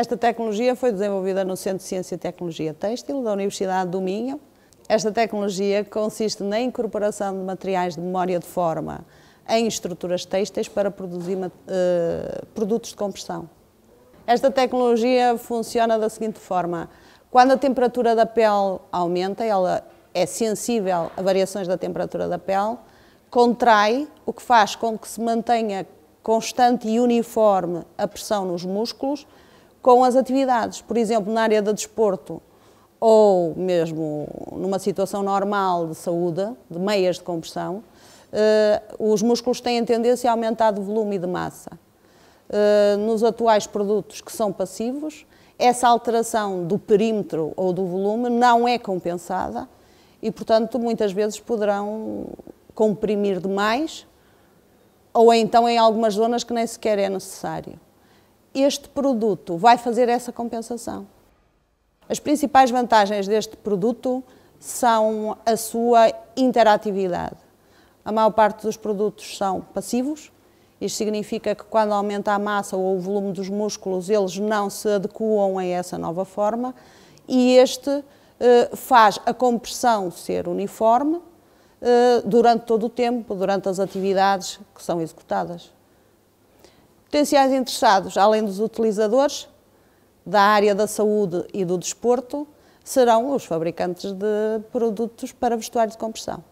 Esta tecnologia foi desenvolvida no Centro de Ciência e Tecnologia Têxtil da Universidade do Minho. Esta tecnologia consiste na incorporação de materiais de memória de forma em estruturas têxteis para produzir uh, produtos de compressão. Esta tecnologia funciona da seguinte forma. Quando a temperatura da pele aumenta, ela é sensível a variações da temperatura da pele, contrai, o que faz com que se mantenha constante e uniforme a pressão nos músculos, com as atividades. Por exemplo, na área do desporto ou mesmo numa situação normal de saúde, de meias de compressão, eh, os músculos têm tendência a aumentar de volume e de massa. Eh, nos atuais produtos que são passivos, essa alteração do perímetro ou do volume não é compensada e, portanto, muitas vezes poderão comprimir demais ou então em algumas zonas que nem sequer é necessário este produto vai fazer essa compensação. As principais vantagens deste produto são a sua interatividade. A maior parte dos produtos são passivos, isto significa que quando aumenta a massa ou o volume dos músculos, eles não se adequam a essa nova forma e este eh, faz a compressão ser uniforme eh, durante todo o tempo, durante as atividades que são executadas. Potenciais interessados, além dos utilizadores da área da saúde e do desporto, serão os fabricantes de produtos para vestuário de compressão.